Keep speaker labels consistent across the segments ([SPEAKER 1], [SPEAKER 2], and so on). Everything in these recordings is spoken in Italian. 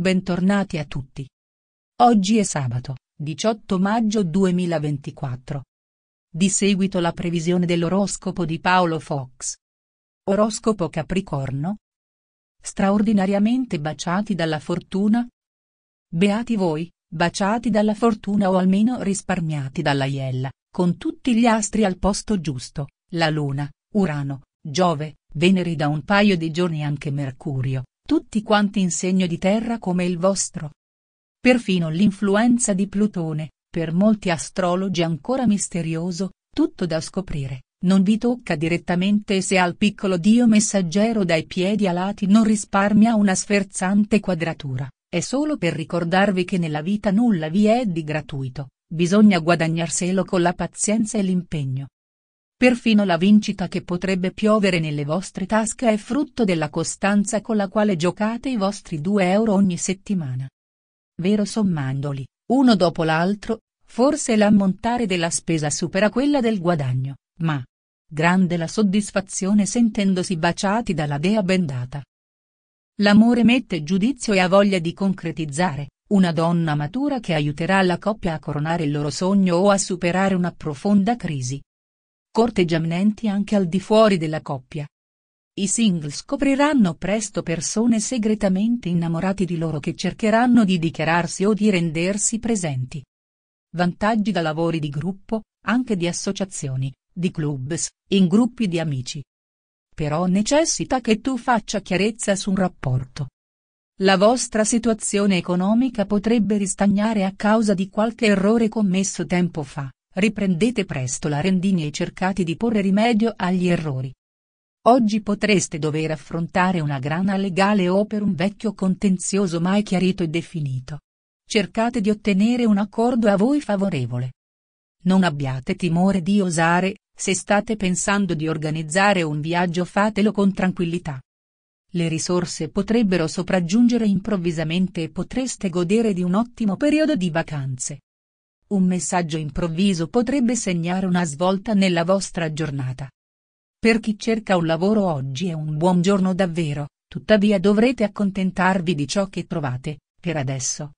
[SPEAKER 1] Bentornati a tutti. Oggi è sabato, 18 maggio 2024. Di seguito la previsione dell'oroscopo di Paolo Fox. Oroscopo Capricorno. Straordinariamente baciati dalla fortuna? Beati voi, baciati dalla fortuna o almeno risparmiati dalla iella, con tutti gli astri al posto giusto, la Luna, Urano, Giove, Venere da un paio di giorni anche Mercurio, tutti quanti in segno di terra come il vostro. Perfino l'influenza di Plutone, per molti astrologi ancora misterioso, tutto da scoprire, non vi tocca direttamente se al piccolo dio messaggero dai piedi alati non risparmia una sferzante quadratura, è solo per ricordarvi che nella vita nulla vi è di gratuito, bisogna guadagnarselo con la pazienza e l'impegno. Perfino la vincita che potrebbe piovere nelle vostre tasche è frutto della costanza con la quale giocate i vostri 2 euro ogni settimana. Vero sommandoli, uno dopo l'altro, forse l'ammontare della spesa supera quella del guadagno, ma... Grande la soddisfazione sentendosi baciati dalla dea bendata. L'amore mette giudizio e ha voglia di concretizzare, una donna matura che aiuterà la coppia a coronare il loro sogno o a superare una profonda crisi corteggiamenti anche al di fuori della coppia. I single scopriranno presto persone segretamente innamorati di loro che cercheranno di dichiararsi o di rendersi presenti. Vantaggi da lavori di gruppo, anche di associazioni, di clubs, in gruppi di amici. Però necessita che tu faccia chiarezza su un rapporto. La vostra situazione economica potrebbe ristagnare a causa di qualche errore commesso tempo fa. Riprendete presto la rendini e cercate di porre rimedio agli errori. Oggi potreste dover affrontare una grana legale o per un vecchio contenzioso mai chiarito e definito. Cercate di ottenere un accordo a voi favorevole. Non abbiate timore di osare, se state pensando di organizzare un viaggio fatelo con tranquillità. Le risorse potrebbero sopraggiungere improvvisamente e potreste godere di un ottimo periodo di vacanze. Un messaggio improvviso potrebbe segnare una svolta nella vostra giornata. Per chi cerca un lavoro oggi è un buon giorno davvero, tuttavia dovrete accontentarvi di ciò che trovate, per adesso.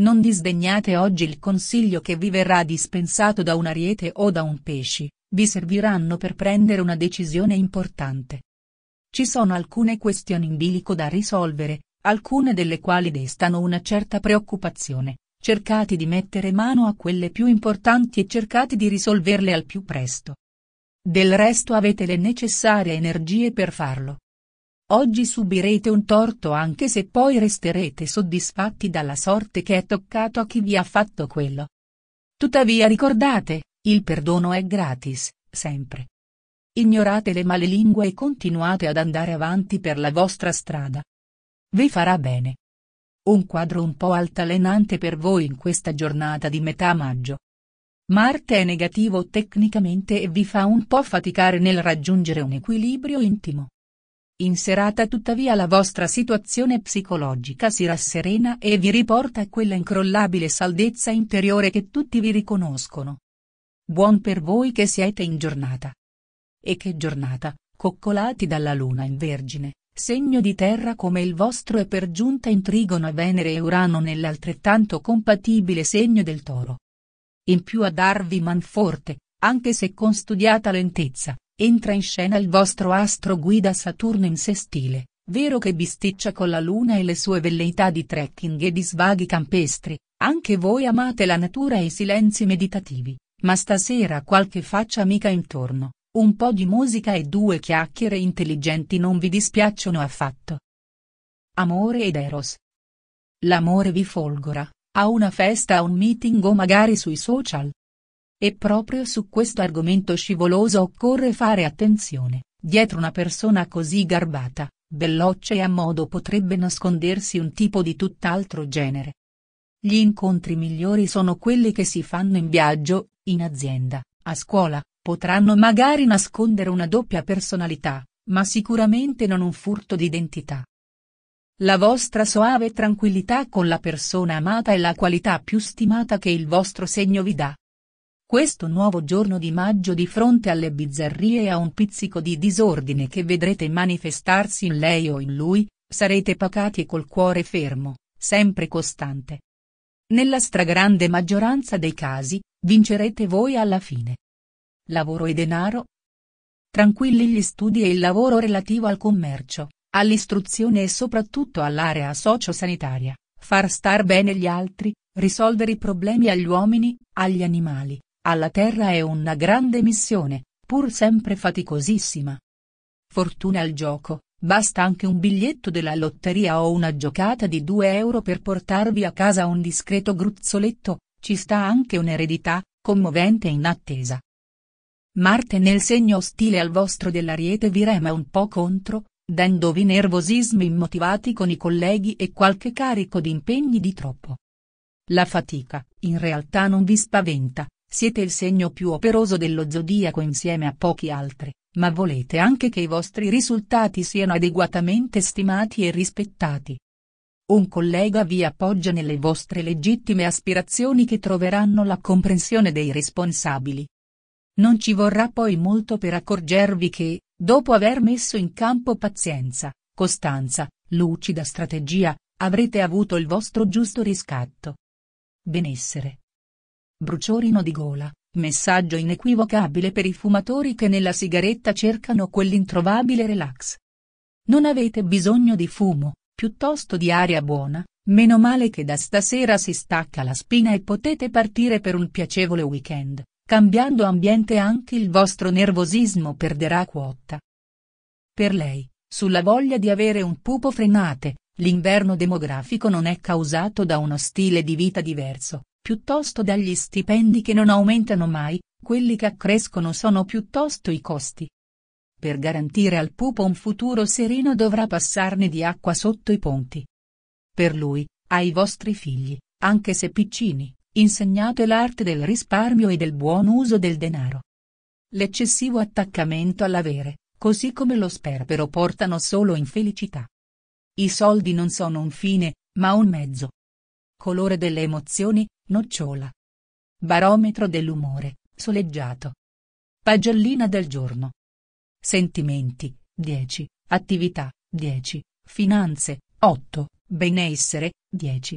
[SPEAKER 1] Non disdegnate oggi il consiglio che vi verrà dispensato da un ariete o da un pesci, vi serviranno per prendere una decisione importante. Ci sono alcune questioni in bilico da risolvere, alcune delle quali destano una certa preoccupazione. Cercate di mettere mano a quelle più importanti e cercate di risolverle al più presto. Del resto avete le necessarie energie per farlo. Oggi subirete un torto anche se poi resterete soddisfatti dalla sorte che è toccato a chi vi ha fatto quello. Tuttavia ricordate, il perdono è gratis, sempre. Ignorate le male lingue e continuate ad andare avanti per la vostra strada. Vi farà bene. Un quadro un po' altalenante per voi in questa giornata di metà maggio. Marte è negativo tecnicamente e vi fa un po' faticare nel raggiungere un equilibrio intimo. In serata tuttavia la vostra situazione psicologica si rasserena e vi riporta a quella incrollabile saldezza interiore che tutti vi riconoscono. Buon per voi che siete in giornata. E che giornata, coccolati dalla luna in vergine, Segno di terra come il vostro e per giunta intrigono a Venere e Urano nell'altrettanto compatibile segno del toro. In più a darvi man forte, anche se con studiata lentezza, entra in scena il vostro astro guida Saturno in sestile, vero che bisticcia con la luna e le sue velleità di trekking e di svaghi campestri, anche voi amate la natura e i silenzi meditativi, ma stasera qualche faccia amica intorno, un po' di musica e due chiacchiere intelligenti non vi dispiacciono affatto. Amore ed Eros. L'amore vi folgora, a una festa a un meeting o magari sui social. E proprio su questo argomento scivoloso occorre fare attenzione, dietro una persona così garbata, belloccia e a modo potrebbe nascondersi un tipo di tutt'altro genere. Gli incontri migliori sono quelli che si fanno in viaggio, in azienda, a scuola, Potranno magari nascondere una doppia personalità, ma sicuramente non un furto d'identità. La vostra soave tranquillità con la persona amata è la qualità più stimata che il vostro segno vi dà. Questo nuovo giorno di maggio di fronte alle bizzarrie e a un pizzico di disordine che vedrete manifestarsi in lei o in lui, sarete pacati e col cuore fermo, sempre costante. Nella stragrande maggioranza dei casi, vincerete voi alla fine lavoro e denaro? Tranquilli gli studi e il lavoro relativo al commercio, all'istruzione e soprattutto all'area sociosanitaria, far star bene gli altri, risolvere i problemi agli uomini, agli animali, alla terra è una grande missione, pur sempre faticosissima. Fortuna al gioco, basta anche un biglietto della lotteria o una giocata di 2 euro per portarvi a casa un discreto gruzzoletto, ci sta anche un'eredità, commovente e inattesa, Marte nel segno ostile al vostro dell'Ariete vi rema un po' contro, dandovi nervosismi immotivati con i colleghi e qualche carico di impegni di troppo. La fatica, in realtà non vi spaventa, siete il segno più operoso dello zodiaco insieme a pochi altri, ma volete anche che i vostri risultati siano adeguatamente stimati e rispettati. Un collega vi appoggia nelle vostre legittime aspirazioni che troveranno la comprensione dei responsabili, non ci vorrà poi molto per accorgervi che, dopo aver messo in campo pazienza, costanza, lucida strategia, avrete avuto il vostro giusto riscatto. Benessere. Bruciorino di gola, messaggio inequivocabile per i fumatori che nella sigaretta cercano quell'introvabile relax. Non avete bisogno di fumo, piuttosto di aria buona, meno male che da stasera si stacca la spina e potete partire per un piacevole weekend. Cambiando ambiente anche il vostro nervosismo perderà quota. Per lei, sulla voglia di avere un pupo frenate, l'inverno demografico non è causato da uno stile di vita diverso, piuttosto dagli stipendi che non aumentano mai, quelli che accrescono sono piuttosto i costi. Per garantire al pupo un futuro sereno dovrà passarne di acqua sotto i ponti. Per lui, ai vostri figli, anche se piccini, Insegnate l'arte del risparmio e del buon uso del denaro. L'eccessivo attaccamento all'avere, così come lo sperpero portano solo infelicità. I soldi non sono un fine, ma un mezzo. Colore delle emozioni, nocciola. Barometro dell'umore, soleggiato. Pagellina del giorno. Sentimenti, 10, attività, 10, finanze, 8, benessere, 10,